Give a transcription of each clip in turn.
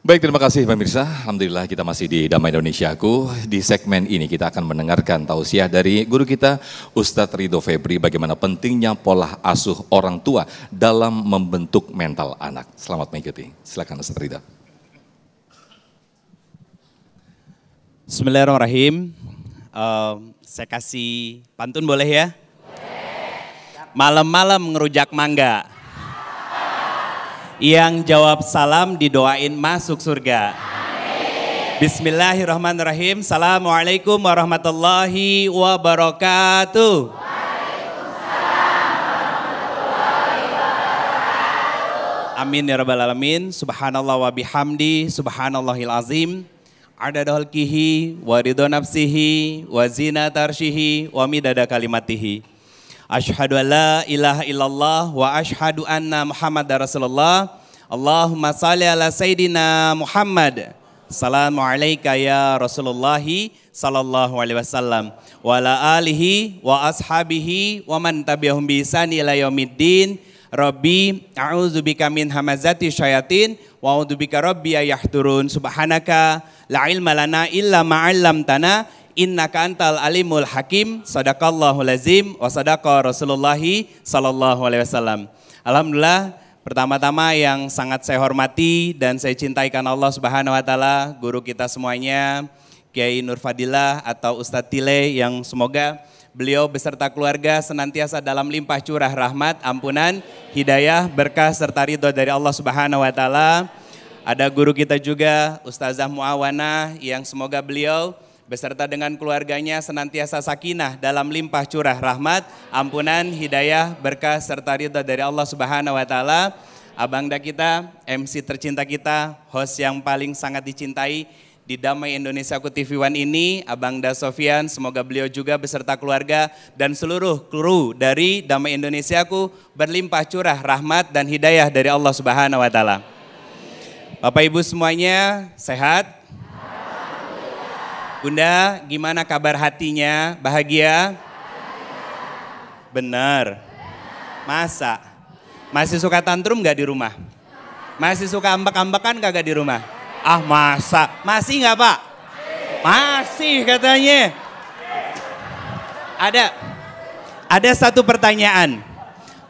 Baik, terima kasih pemirsa. Alhamdulillah kita masih di Damai Indonesiaku. Di segmen ini kita akan mendengarkan tausiah dari guru kita Ustadz Ridho Febri bagaimana pentingnya pola asuh orang tua dalam membentuk mental anak. Selamat mengikuti. Silakan Ustadz Ridho. Bismillahirrahmanirrahim. Uh, saya kasih pantun boleh ya? Malam-malam ngerujak mangga. Yang jawab salam didoain masuk surga. Amin. Bismillahirrahmanirrahim. Assalamualaikum warahmatullahi wabarakatuh. Amin ya rabbal alamin. Subhanallah wa bihamdi, subhanallahil azim. Ada halkihi, wa ridho nafsihi, wazina tarshihi, wa midada kalimatihi. Ashadu an la ilaha illallah wa ashadu anna Muhammad Rasulullah. Allahumma salli ala Sayyidina Muhammad. Assalamualaikum ya Rasulullah sallallahu alaihi wasallam wa ala alihi wa ashabihi wa man tabi'ahum bi ihsani ila yaumiddin. Rabbi bika min hamazati syayatin wa bika rabbi ayahturun subhanaka la ilma lana illa ma 'allamtana Inna kantal alimul hakim sadaqallahu lazim wa sadaqa rasulullahi sallallahu alaihi wasallam. Alhamdulillah pertama-tama yang sangat saya hormati dan saya cintaikan Allah Subhanahu wa taala, guru kita semuanya, Kiai Nur Fadilah atau Ustadz Tile yang semoga beliau beserta keluarga senantiasa dalam limpah curah rahmat, ampunan, hidayah, berkah serta ridho dari Allah Subhanahu wa taala. Ada guru kita juga Ustazah Muawana yang semoga beliau beserta dengan keluarganya senantiasa sakinah dalam limpah curah rahmat, ampunan, hidayah, berkah serta ridha dari Allah Subhanahu wa taala. abang da kita, MC tercinta kita, host yang paling sangat dicintai di Damai Indonesia Ku TV One ini, Abang Da Sofian, semoga beliau juga beserta keluarga dan seluruh kru dari Damai Indonesia Aku berlimpah curah rahmat dan hidayah dari Allah Subhanahu wa taala. Bapak Ibu semuanya sehat, Bunda, gimana kabar hatinya? Bahagia? Benar. Masa? Masih suka tantrum gak di rumah? Masih suka ambek-ambekan gak di rumah? Ah masa? Masih gak pak? Masih katanya. Ada. Ada satu pertanyaan.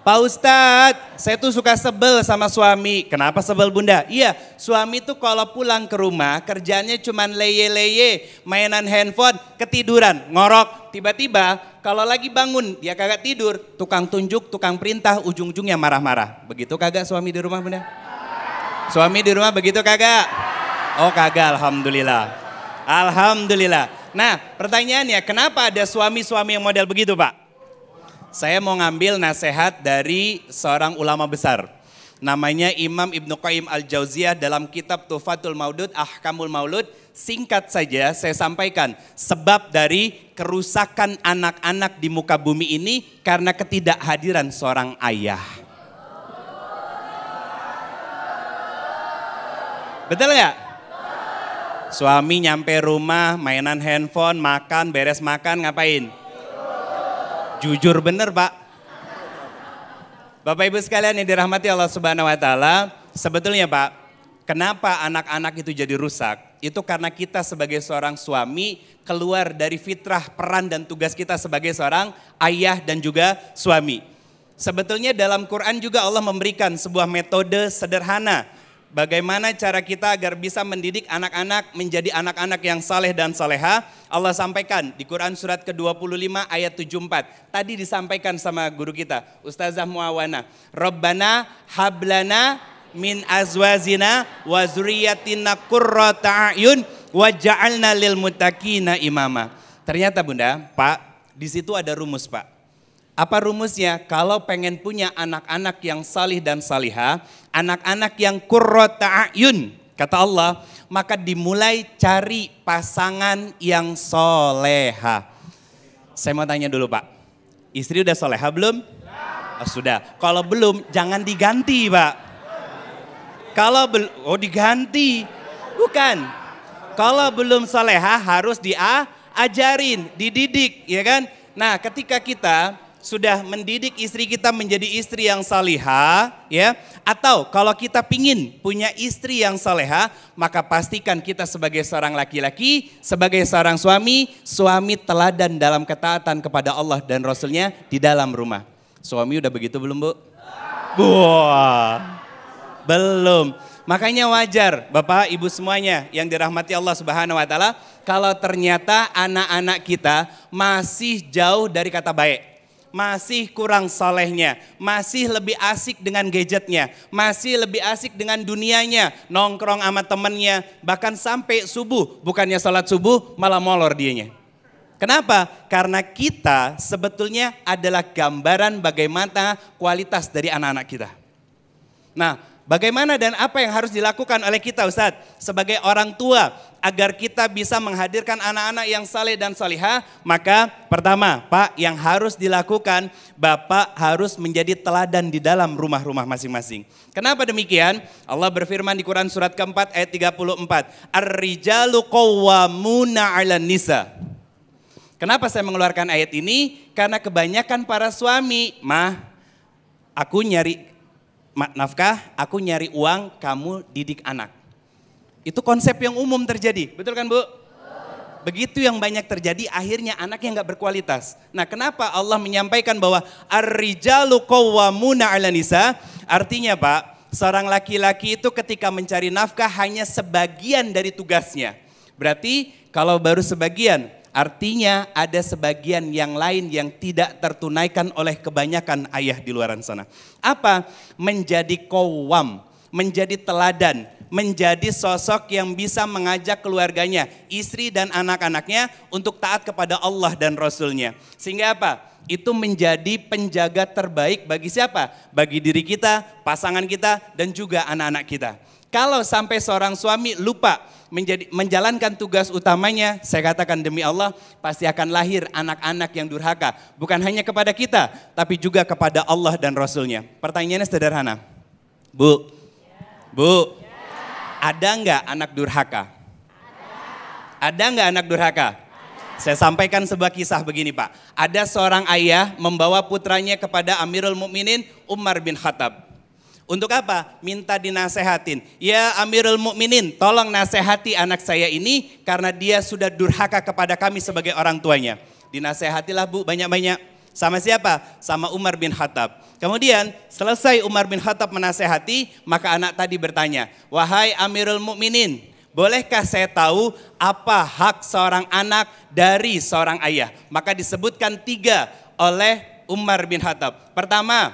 Pak Ustadz, saya tuh suka sebel sama suami. Kenapa sebel bunda? Iya, suami tuh kalau pulang ke rumah kerjanya cuma leye-leye, mainan handphone, ketiduran, ngorok. Tiba-tiba kalau lagi bangun dia kagak tidur, tukang tunjuk, tukang perintah, ujung-ujungnya marah-marah. Begitu kagak suami di rumah bunda? Suami di rumah begitu kagak? Oh kagak, Alhamdulillah. Alhamdulillah. Nah pertanyaannya kenapa ada suami-suami yang model begitu pak? Saya mau ngambil nasihat dari seorang ulama besar. Namanya Imam Ibnu Qayyim Al-Jauziyah dalam kitab Tufatul Maudud, Ahkamul Maulud. Singkat saja saya sampaikan, sebab dari kerusakan anak-anak di muka bumi ini karena ketidakhadiran seorang ayah. Betul ya? Suami nyampe rumah, mainan handphone, makan, beres makan, ngapain? Jujur bener pak. Bapak ibu sekalian yang dirahmati Allah subhanahu wa ta'ala. Sebetulnya pak, kenapa anak-anak itu jadi rusak? Itu karena kita sebagai seorang suami keluar dari fitrah peran dan tugas kita sebagai seorang ayah dan juga suami. Sebetulnya dalam Quran juga Allah memberikan sebuah metode sederhana Bagaimana cara kita agar bisa mendidik anak-anak menjadi anak-anak yang saleh dan saleha? Allah sampaikan di Quran surat ke-25 ayat 74. Tadi disampaikan sama guru kita, Ustazah Muawana. Rabbana hablana min azwazina wa zuriyatina qurrata ayun waja'alna lil mutakina imama. Ternyata Bunda, Pak, di situ ada rumus, Pak. Apa rumusnya? Kalau pengen punya anak-anak yang salih dan saliha, anak-anak yang kurrota ayun, kata Allah, maka dimulai cari pasangan yang soleha. Saya mau tanya dulu Pak, istri udah soleha belum? Oh, sudah, kalau belum jangan diganti Pak. Kalau belum, oh diganti. Bukan, kalau belum soleha harus diajarin, dididik, ya kan? Nah ketika kita sudah mendidik istri kita menjadi istri yang saliha, ya. Atau kalau kita pingin punya istri yang saleha, maka pastikan kita sebagai seorang laki-laki, sebagai seorang suami, suami teladan dalam ketaatan kepada Allah dan Rasulnya di dalam rumah. Suami udah begitu belum bu? Wah, belum. Makanya wajar Bapak Ibu semuanya yang dirahmati Allah Subhanahu wa taala kalau ternyata anak-anak kita masih jauh dari kata baik masih kurang solehnya, masih lebih asik dengan gadgetnya, masih lebih asik dengan dunianya, nongkrong sama temennya, bahkan sampai subuh, bukannya sholat subuh, malah molor dianya. Kenapa? Karena kita sebetulnya adalah gambaran bagaimana kualitas dari anak-anak kita. Nah, Bagaimana dan apa yang harus dilakukan oleh kita Ustadz sebagai orang tua agar kita bisa menghadirkan anak-anak yang saleh dan salihah? Maka pertama, Pak, yang harus dilakukan, Bapak harus menjadi teladan di dalam rumah-rumah masing-masing. Kenapa demikian? Allah berfirman di Quran surat keempat ayat 34, "Ar-rijalu qawwamuna ala nisa." Kenapa saya mengeluarkan ayat ini? Karena kebanyakan para suami, mah, aku nyari nafkah, aku nyari uang, kamu didik anak. Itu konsep yang umum terjadi, betul kan Bu? Begitu yang banyak terjadi, akhirnya anaknya nggak berkualitas. Nah, kenapa Allah menyampaikan bahwa ar-rijalu 'ala nisa? Artinya, Pak, seorang laki-laki itu ketika mencari nafkah hanya sebagian dari tugasnya. Berarti kalau baru sebagian, Artinya ada sebagian yang lain yang tidak tertunaikan oleh kebanyakan ayah di luar sana. Apa? Menjadi kowam, menjadi teladan, menjadi sosok yang bisa mengajak keluarganya, istri dan anak-anaknya untuk taat kepada Allah dan Rasulnya. Sehingga apa? itu menjadi penjaga terbaik bagi siapa? Bagi diri kita, pasangan kita, dan juga anak-anak kita. Kalau sampai seorang suami lupa menjadi, menjalankan tugas utamanya, saya katakan demi Allah, pasti akan lahir anak-anak yang durhaka. Bukan hanya kepada kita, tapi juga kepada Allah dan Rasulnya. Pertanyaannya sederhana. Bu, Bu, ada nggak anak durhaka? Ada nggak anak durhaka? Saya sampaikan sebuah kisah begini Pak. Ada seorang ayah membawa putranya kepada Amirul Mukminin Umar bin Khattab. Untuk apa? Minta dinasehatin. Ya Amirul Mukminin, tolong nasehati anak saya ini karena dia sudah durhaka kepada kami sebagai orang tuanya. Dinasehatilah Bu banyak-banyak. Sama siapa? Sama Umar bin Khattab. Kemudian selesai Umar bin Khattab menasehati, maka anak tadi bertanya, "Wahai Amirul Mukminin, Bolehkah saya tahu apa hak seorang anak dari seorang ayah? Maka disebutkan tiga oleh Umar bin Khattab. Pertama,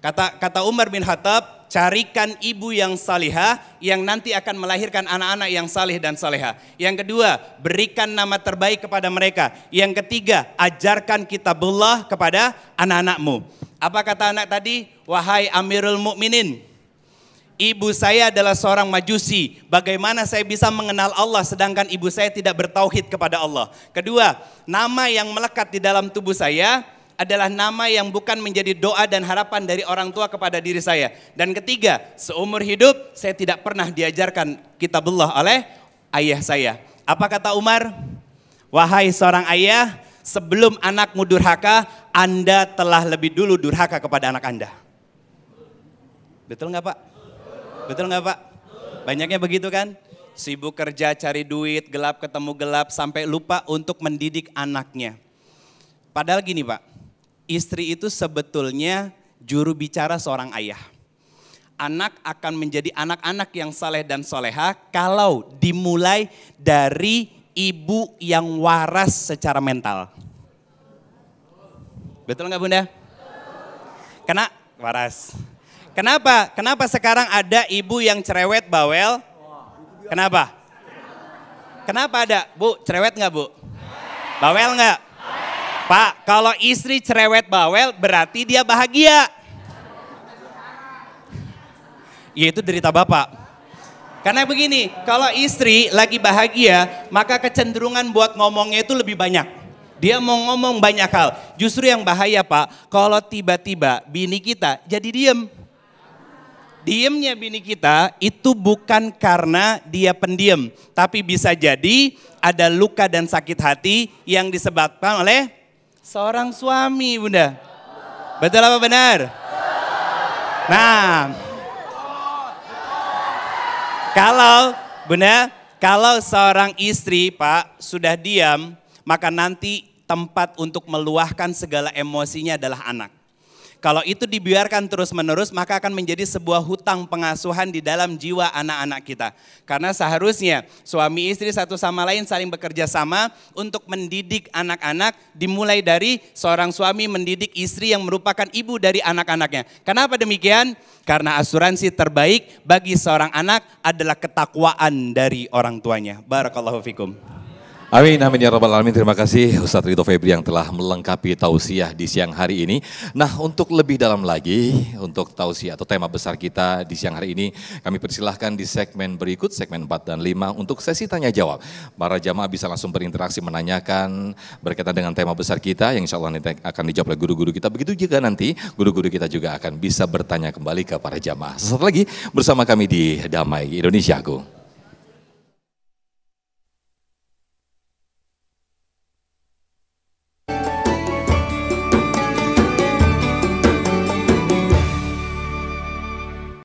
kata kata Umar bin Khattab, carikan ibu yang salihah yang nanti akan melahirkan anak-anak yang salih dan saleha. Yang kedua, berikan nama terbaik kepada mereka. Yang ketiga, ajarkan kitabullah kepada anak-anakmu. Apa kata anak tadi? Wahai Amirul Mukminin, ibu saya adalah seorang majusi. Bagaimana saya bisa mengenal Allah sedangkan ibu saya tidak bertauhid kepada Allah? Kedua, nama yang melekat di dalam tubuh saya adalah nama yang bukan menjadi doa dan harapan dari orang tua kepada diri saya. Dan ketiga, seumur hidup saya tidak pernah diajarkan kitabullah oleh ayah saya. Apa kata Umar? Wahai seorang ayah, sebelum anakmu durhaka, Anda telah lebih dulu durhaka kepada anak Anda. Betul nggak Pak? Betul nggak Pak? Banyaknya begitu kan? Sibuk kerja cari duit, gelap ketemu gelap, sampai lupa untuk mendidik anaknya. Padahal gini Pak, istri itu sebetulnya juru bicara seorang ayah. Anak akan menjadi anak-anak yang saleh dan soleha kalau dimulai dari ibu yang waras secara mental. Betul nggak bunda? Kena waras. Kenapa? Kenapa sekarang ada ibu yang cerewet bawel? Kenapa? Kenapa ada? Bu, cerewet nggak bu? Bawel nggak? Pak, kalau istri cerewet bawel berarti dia bahagia. Ya itu derita bapak. Karena begini, kalau istri lagi bahagia, maka kecenderungan buat ngomongnya itu lebih banyak. Dia mau ngomong banyak hal. Justru yang bahaya pak, kalau tiba-tiba bini kita jadi diem. Diemnya bini kita itu bukan karena dia pendiam, tapi bisa jadi ada luka dan sakit hati yang disebabkan oleh seorang suami, Bunda. Betul apa benar? Nah, kalau Bunda, kalau seorang istri, Pak, sudah diam, maka nanti tempat untuk meluahkan segala emosinya adalah anak. Kalau itu dibiarkan terus-menerus, maka akan menjadi sebuah hutang pengasuhan di dalam jiwa anak-anak kita. Karena seharusnya suami istri satu sama lain saling bekerja sama untuk mendidik anak-anak, dimulai dari seorang suami mendidik istri yang merupakan ibu dari anak-anaknya. Kenapa demikian? Karena asuransi terbaik bagi seorang anak adalah ketakwaan dari orang tuanya. Barakallahu fikum. Amin, amin ya rabbal alamin. Terima kasih Ustadz Rito Febri yang telah melengkapi tausiah di siang hari ini. Nah, untuk lebih dalam lagi untuk tausiah atau tema besar kita di siang hari ini, kami persilahkan di segmen berikut, segmen 4 dan 5 untuk sesi tanya jawab. Para jamaah bisa langsung berinteraksi menanyakan berkaitan dengan tema besar kita yang insya Allah nanti akan dijawab oleh guru-guru kita. Begitu juga nanti guru-guru kita juga akan bisa bertanya kembali ke para jamaah. Sesaat lagi bersama kami di Damai Indonesia Agung.